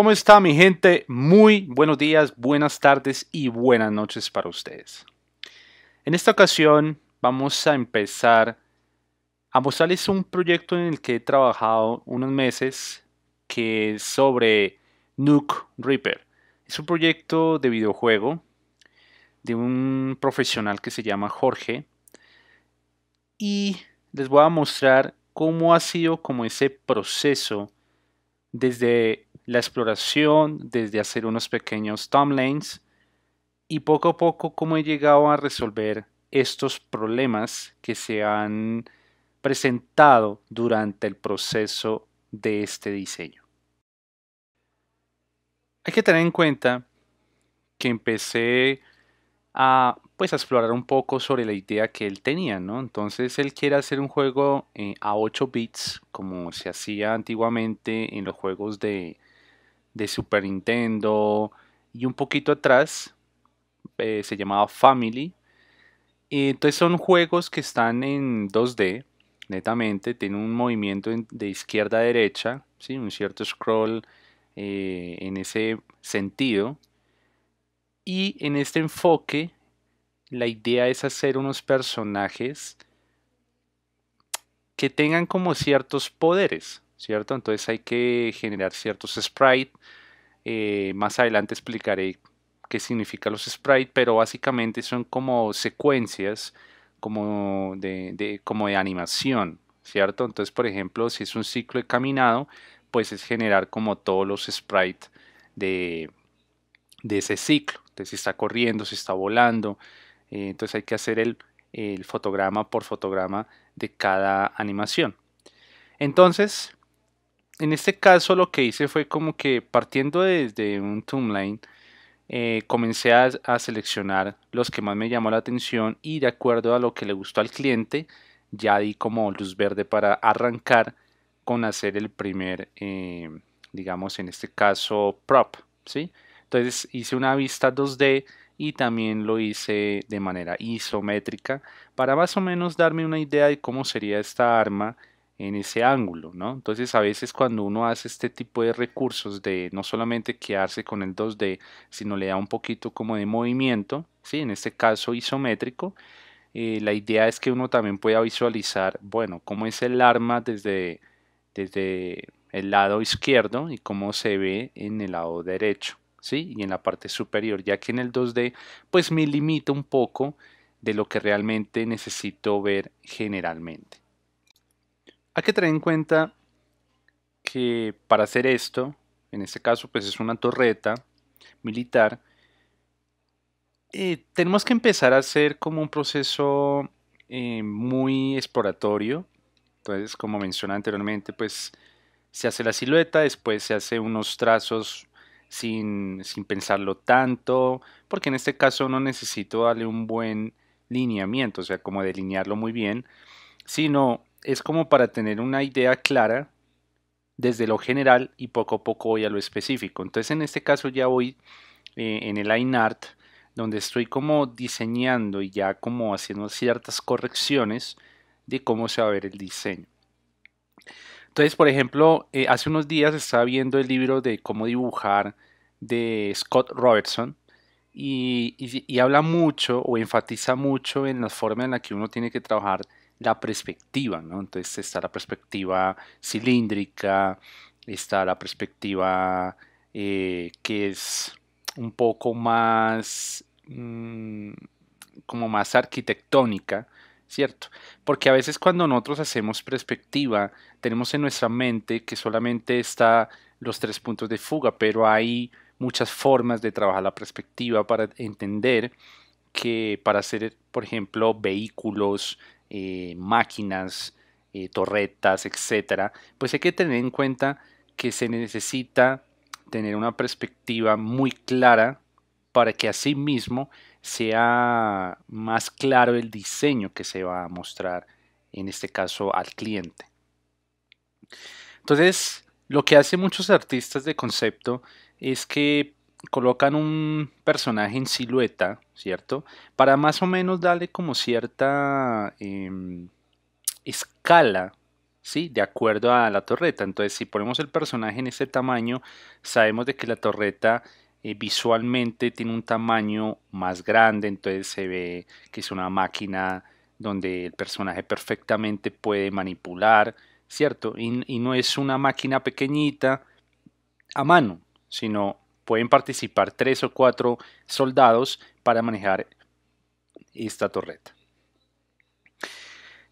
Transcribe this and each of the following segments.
¿Cómo está mi gente? Muy buenos días, buenas tardes y buenas noches para ustedes. En esta ocasión vamos a empezar a mostrarles un proyecto en el que he trabajado unos meses que es sobre Nuke Reaper. Es un proyecto de videojuego de un profesional que se llama Jorge y les voy a mostrar cómo ha sido como ese proceso desde la exploración, desde hacer unos pequeños timelines y poco a poco cómo he llegado a resolver estos problemas que se han presentado durante el proceso de este diseño. Hay que tener en cuenta que empecé a pues explorar un poco sobre la idea que él tenía, ¿no? Entonces él quiere hacer un juego eh, a 8 bits como se hacía antiguamente en los juegos de de Super Nintendo y un poquito atrás eh, se llamaba Family. Y entonces son juegos que están en 2D, netamente, tienen un movimiento de izquierda a derecha, ¿sí? un cierto scroll eh, en ese sentido. Y en este enfoque, la idea es hacer unos personajes que tengan como ciertos poderes, entonces hay que generar ciertos sprites. Eh, más adelante explicaré qué significa los sprites, pero básicamente son como secuencias como de, como de animación, ¿cierto? Entonces, por ejemplo, si es un ciclo de caminado, pues es generar como todos los sprites de, de ese ciclo. Entonces, si está corriendo, si está volando, eh, entonces hay que hacer el, el fotograma por fotograma de cada animación. Entonces, en este caso lo que hice fue como que partiendo desde un timeline, eh, comencé a, seleccionar los que más me llamó la atención y de acuerdo a lo que le gustó al cliente, ya di como luz verde para arrancar con hacer el primer, eh, digamos en este caso, prop, ¿sí? Entonces hice una vista 2D y también lo hice de manera isométrica para más o menos darme una idea de cómo sería esta arma en ese ángulo, ¿no? Entonces a veces cuando uno hace este tipo de recursos de no solamente quedarse con el 2D, sino le da un poquito como de movimiento, ¿sí? En este caso isométrico, eh, la idea es que uno también pueda visualizar, bueno, cómo es el arma desde, desde el lado izquierdo y cómo se ve en el lado derecho, ¿sí? Y en la parte superior, ya que en el 2D pues me limita un poco de lo que realmente necesito ver generalmente. Hay que tener en cuenta que para hacer esto, en este caso pues es una torreta militar, eh, tenemos que empezar a hacer como un proceso eh, muy exploratorio. Entonces, como mencioné anteriormente, pues se hace la silueta, después se hace unos trazos sin, sin pensarlo tanto, porque en este caso no necesito darle un buen lineamiento, o sea, como delinearlo muy bien, sino es como para tener una idea clara desde lo general y poco a poco voy a lo específico. Entonces en este caso ya voy eh, en el INART donde estoy como diseñando y ya como haciendo ciertas correcciones de cómo se va a ver el diseño. Entonces, por ejemplo, eh, hace unos días estaba viendo el libro de cómo dibujar de Scott Robertson y, y habla mucho o enfatiza mucho en la forma en la que uno tiene que trabajar la perspectiva, ¿no? Entonces está la perspectiva cilíndrica, está la perspectiva eh, que es un poco más mm, como más arquitectónica, ¿cierto? Porque a veces cuando nosotros hacemos perspectiva, tenemos en nuestra mente que solamente está los tres puntos de fuga, pero hay muchas formas de trabajar la perspectiva para entender que para hacer, por ejemplo, vehículos, eh, máquinas, eh, torretas, etcétera, pues hay que tener en cuenta que se necesita tener una perspectiva muy clara para que mismo sea más claro el diseño que se va a mostrar, en este caso al cliente. Entonces, lo que hacen muchos artistas de concepto es que colocan un personaje en silueta, ¿cierto? Para más o menos darle como cierta em, escala, ¿sí? De acuerdo a la torreta. Entonces, si ponemos el personaje en ese tamaño, sabemos de que la torreta eh, visualmente tiene un tamaño más grande, entonces se ve que es una máquina donde el personaje perfectamente puede manipular, ¿cierto? Y, y no es una máquina pequeñita a mano, sino pueden participar tres o cuatro soldados para manejar esta torreta.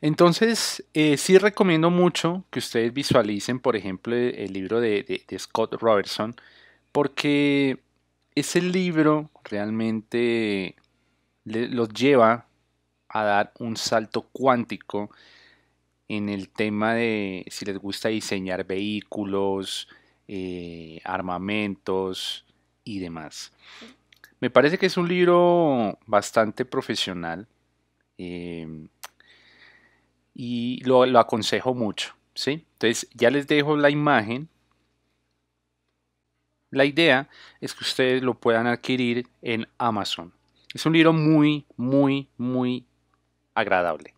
Entonces, eh, sí recomiendo mucho que ustedes visualicen, por ejemplo, el libro de, Scott Robertson, porque ese libro realmente los lleva a dar un salto cuántico en el tema de si les gusta diseñar vehículos, eh, armamentos, y demás. Me parece que es un libro bastante profesional eh, y lo, lo, aconsejo mucho. ¿sí? Entonces ya les dejo la imagen. La idea es que ustedes lo puedan adquirir en Amazon. Es un libro muy, muy, muy agradable.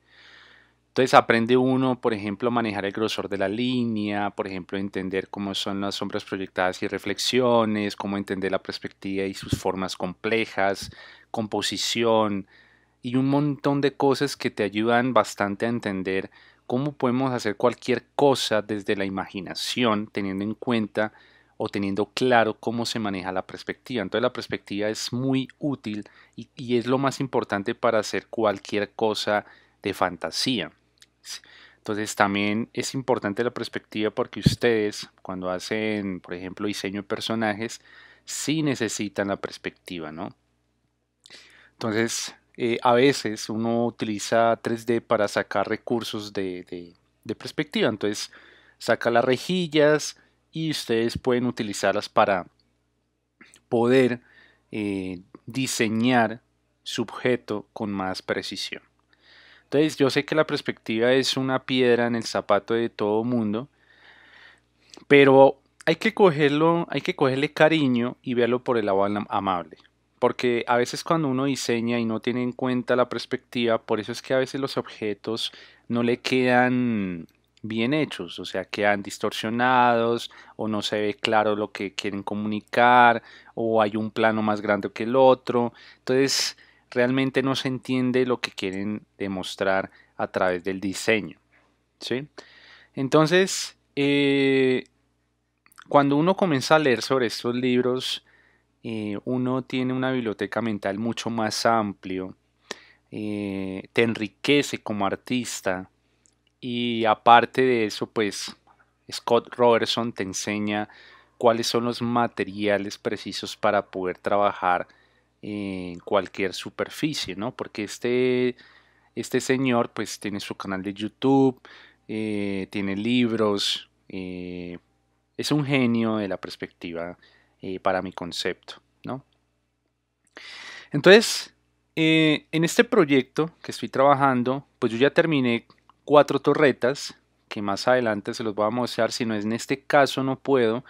Entonces aprende uno, por ejemplo, manejar el grosor de la línea, por ejemplo, entender cómo son las sombras proyectadas y reflexiones, cómo entender la perspectiva y sus formas complejas, composición y un montón de cosas que te ayudan bastante a entender cómo podemos hacer cualquier cosa desde la imaginación, teniendo en cuenta o teniendo claro cómo se maneja la perspectiva. Entonces la perspectiva es muy útil y, y es lo más importante para hacer cualquier cosa de fantasía. Entonces también es importante la perspectiva porque ustedes cuando hacen, por ejemplo, diseño de personajes, sí necesitan la perspectiva, ¿no? Entonces, eh, a veces uno utiliza 3D para sacar recursos de, perspectiva. Entonces, saca las rejillas y ustedes pueden utilizarlas para poder eh, diseñar su objeto con más precisión. Entonces yo sé que la perspectiva es una piedra en el zapato de todo mundo, pero hay que cogerlo, hay que cogerle cariño y verlo por el lado amable. Porque a veces cuando uno diseña y no tiene en cuenta la perspectiva, por eso es que a veces los objetos no le quedan bien hechos, o sea, quedan distorsionados o no se ve claro lo que quieren comunicar o hay un plano más grande que el otro. Entonces, realmente no se entiende lo que quieren demostrar a través del diseño. ¿sí? Entonces, eh, cuando uno comienza a leer sobre estos libros, eh, uno tiene una biblioteca mental mucho más amplio, eh, te enriquece como artista y aparte de eso, pues Scott Robertson te enseña cuáles son los materiales precisos para poder trabajar en cualquier superficie, ¿no? Porque este, este señor pues tiene su canal de YouTube, eh, tiene libros, eh, es un genio de la perspectiva eh, para mi concepto, ¿no? Entonces, en este proyecto que estoy trabajando, pues yo ya terminé cuatro torretas que más adelante se los voy a mostrar, si no es en este caso no puedo,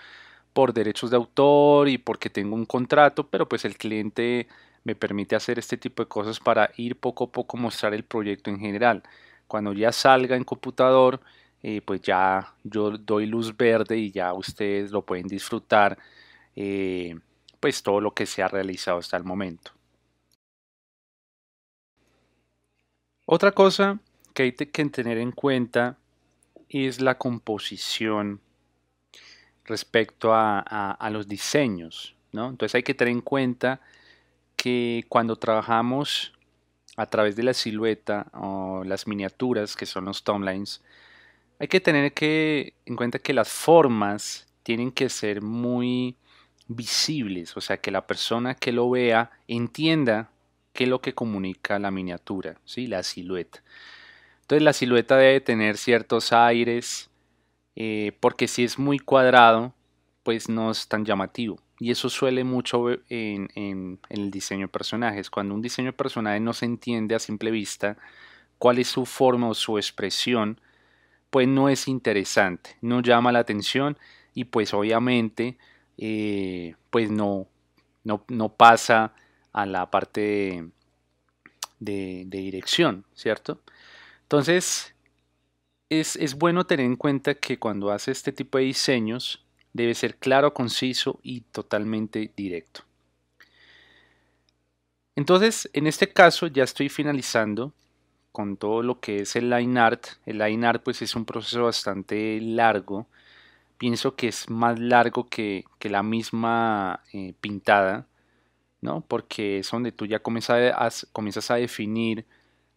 por derechos de autor y porque tengo un contrato, pero pues el cliente me permite hacer este tipo de cosas para ir poco a poco mostrar el proyecto en general. Cuando ya salga en computador, eh, pues ya yo doy luz verde y ya ustedes lo pueden disfrutar, eh, pues todo lo que se ha realizado hasta el momento. Otra cosa que hay que tener en cuenta es la composición respecto a, los diseños. ¿no? Entonces hay que tener en cuenta que cuando trabajamos a través de la silueta o las miniaturas, que son los timelines, hay que tener que, en cuenta que las formas tienen que ser muy visibles, o sea, que la persona que lo vea entienda qué es lo que comunica la miniatura, ¿sí? la silueta. Entonces la silueta debe tener ciertos aires, eh, porque si es muy cuadrado, pues no es tan llamativo. Y eso suele mucho en, el diseño de personajes. Cuando un diseño de personaje no se entiende a simple vista cuál es su forma o su expresión, pues no es interesante, no llama la atención y pues obviamente eh, pues no, no, pasa a la parte de dirección, ¿cierto? Entonces, es, bueno tener en cuenta que cuando hace este tipo de diseños debe ser claro, conciso y totalmente directo. Entonces, en este caso ya estoy finalizando con todo lo que es el line art. El line art pues es un proceso bastante largo. Pienso que es más largo que, la misma eh, pintada, ¿no? Porque es donde tú ya comienzas a, definir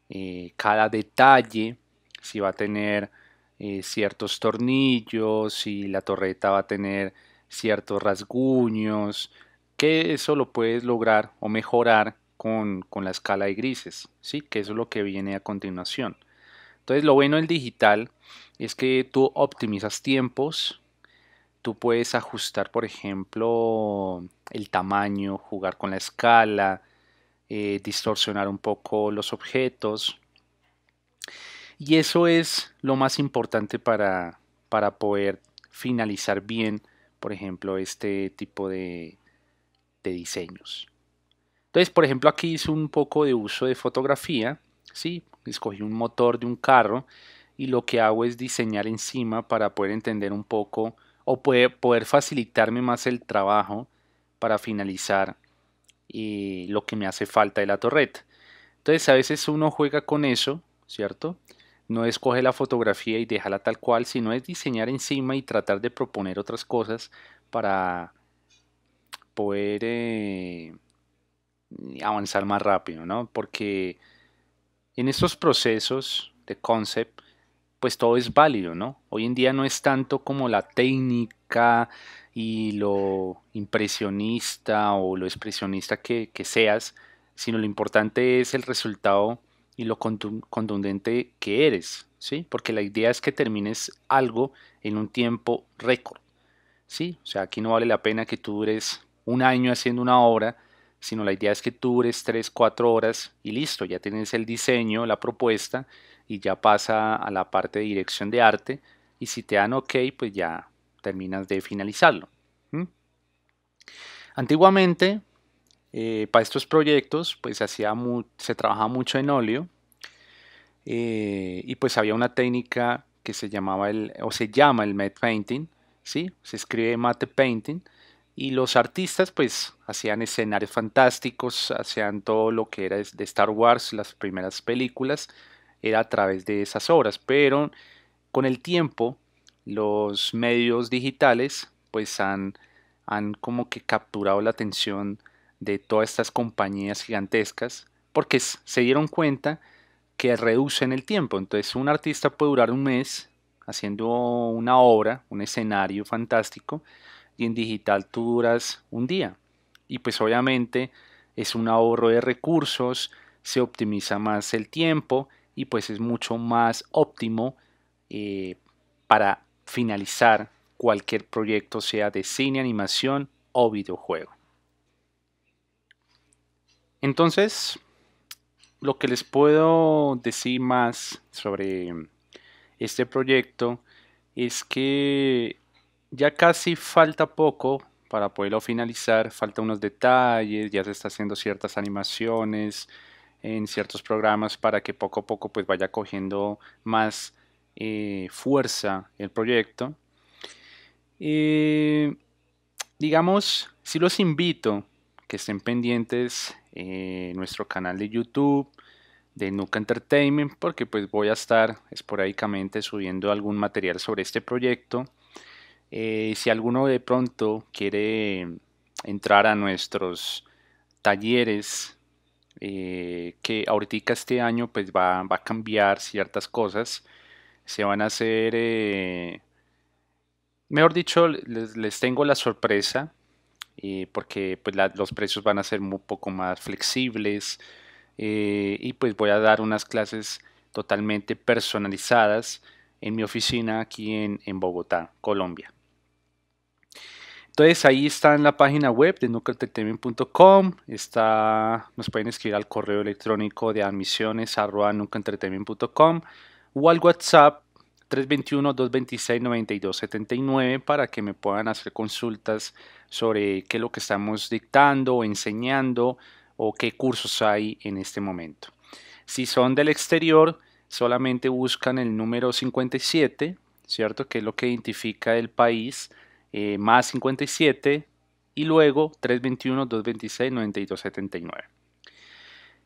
eh, cada detalle, si va a tener eh, ciertos tornillos, si la torreta va a tener ciertos rasguños, que eso lo puedes lograr o mejorar con, la escala de grises, ¿sí? que eso es lo que viene a continuación. Entonces lo bueno del digital es que tú optimizas tiempos, tú puedes ajustar, por ejemplo, el tamaño, jugar con la escala, eh, distorsionar un poco los objetos. Y eso es lo más importante para, para poder finalizar bien, por ejemplo, este tipo de, de diseños. Entonces, por ejemplo, aquí hice un poco de uso de fotografía, ¿sí? escogí un motor de un carro y lo que hago es diseñar encima para poder entender un poco o poder facilitarme más el trabajo para finalizar y eh, lo que me hace falta de la torreta. Entonces a veces uno juega con eso, ¿cierto? No es coger la fotografía y dejarla tal cual, sino es diseñar encima y tratar de proponer otras cosas para poder eh, avanzar más rápido, ¿no? Porque en estos procesos de concept, pues todo es válido, ¿no? Hoy en día no es tanto como la técnica y lo impresionista o lo expresionista que, que seas, sino lo importante es el resultado y lo contundente que eres, ¿sí? Porque la idea es que termines algo en un tiempo récord, ¿sí? O sea, aquí no vale la pena que tú dures un año haciendo una obra, sino la idea es que tú dures 3, 4 horas y listo, ya tienes el diseño, la propuesta y ya pasa a la parte de dirección de arte y si te dan ok, pues ya terminas de finalizarlo. Antiguamente, eh, para estos proyectos, pues hacía se trabajaba mucho en óleo eh, y pues había una técnica que se llamaba el, o se llama el matte painting, ¿sí? Se escribe matte painting y los artistas pues hacían escenarios fantásticos, hacían todo lo que era de Star Wars, las primeras películas, era a través de esas obras, pero con el tiempo los medios digitales pues han, han como que capturado la atención de todas estas compañías gigantescas, porque se dieron cuenta que reducen el tiempo. Entonces un artista puede durar un mes haciendo una obra, un escenario fantástico, y en digital tú duras un día. Y pues obviamente es un ahorro de recursos, se optimiza más el tiempo y pues es mucho más óptimo eh, para finalizar cualquier proyecto, sea de cine, animación o videojuego. Entonces, lo que les puedo decir más sobre este proyecto es que ya casi falta poco para poderlo finalizar, falta unos detalles, ya se está haciendo ciertas animaciones en ciertos programas para que poco a poco pues vaya cogiendo más eh, fuerza el proyecto. Eh, digamos, si los invito que estén pendientes en nuestro canal de YouTube de Nuka Entertainment porque pues voy a estar esporádicamente subiendo algún material sobre este proyecto. Eh, si alguno de pronto quiere entrar a nuestros talleres eh, que ahorita este año pues va, a cambiar ciertas cosas, se van a hacer, eh, mejor dicho, les, les tengo la sorpresa eh, porque pues, los precios van a ser un poco más flexibles eh, y pues voy a dar unas clases totalmente personalizadas en mi oficina aquí en, Bogotá, Colombia. Entonces ahí está en la página web de NucaEntertainment.com. está, nos pueden escribir al correo electrónico de admisiones arroba o al WhatsApp 321-226-9279 para que me puedan hacer consultas sobre qué es lo que estamos dictando, o enseñando o qué cursos hay en este momento. Si son del exterior, solamente buscan el número 57, ¿cierto? Que es lo que identifica el país, eh, más 57 y luego 321-226-9279.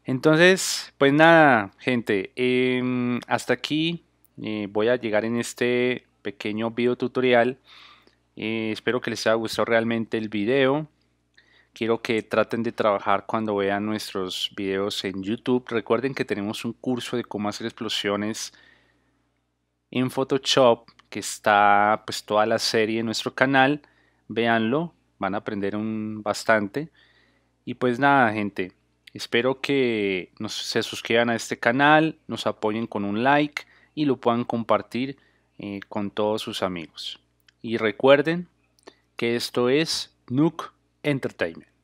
Entonces, pues nada, gente, em, hasta aquí eh, voy a llegar en este pequeño video tutorial. Eh, espero que les haya gustado realmente el video. Quiero que traten de trabajar cuando vean nuestros videos en YouTube. Recuerden que tenemos un curso de cómo hacer explosiones en Photoshop que está pues toda la serie en nuestro canal. Véanlo, van a aprender un bastante. Y pues nada, gente, espero que se suscriban a este canal, nos apoyen con un like y lo puedan compartir eh, con todos sus amigos. Y recuerden que esto es Nook Entertainment.